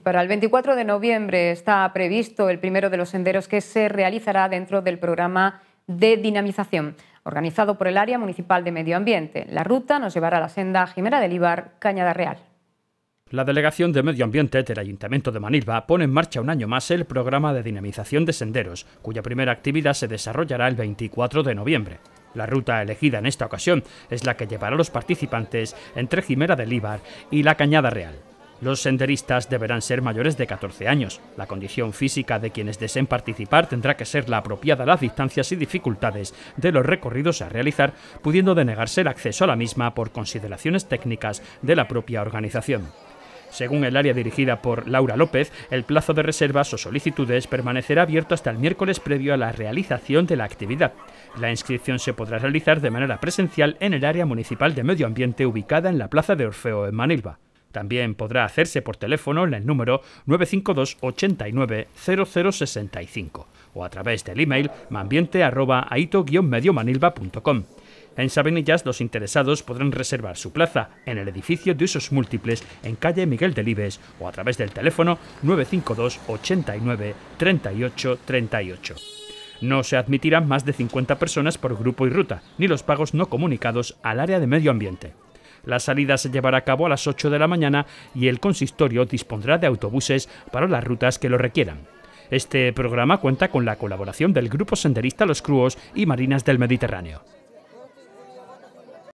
para el 24 de noviembre está previsto el primero de los senderos que se realizará dentro del programa de dinamización organizado por el Área Municipal de Medio Ambiente. La ruta nos llevará a la senda Jimera del Ibar, Cañada Real. La Delegación de Medio Ambiente del Ayuntamiento de Manilva pone en marcha un año más el programa de dinamización de senderos, cuya primera actividad se desarrollará el 24 de noviembre. La ruta elegida en esta ocasión es la que llevará a los participantes entre Jimera del Ibar y la Cañada Real. Los senderistas deberán ser mayores de 14 años. La condición física de quienes deseen participar tendrá que ser la apropiada a las distancias y dificultades de los recorridos a realizar, pudiendo denegarse el acceso a la misma por consideraciones técnicas de la propia organización. Según el área dirigida por Laura López, el plazo de reservas o solicitudes permanecerá abierto hasta el miércoles previo a la realización de la actividad. La inscripción se podrá realizar de manera presencial en el área municipal de medio ambiente ubicada en la Plaza de Orfeo en Manilva. También podrá hacerse por teléfono en el número 952 89 0065 o a través del email mambiente@aito-mediomanilva.com. En Sabenillas los interesados podrán reservar su plaza en el edificio de usos múltiples en calle Miguel Delibes o a través del teléfono 952 89 38 38. No se admitirán más de 50 personas por grupo y ruta, ni los pagos no comunicados al área de medio ambiente. La salida se llevará a cabo a las 8 de la mañana y el consistorio dispondrá de autobuses para las rutas que lo requieran. Este programa cuenta con la colaboración del Grupo Senderista Los Cruos y Marinas del Mediterráneo.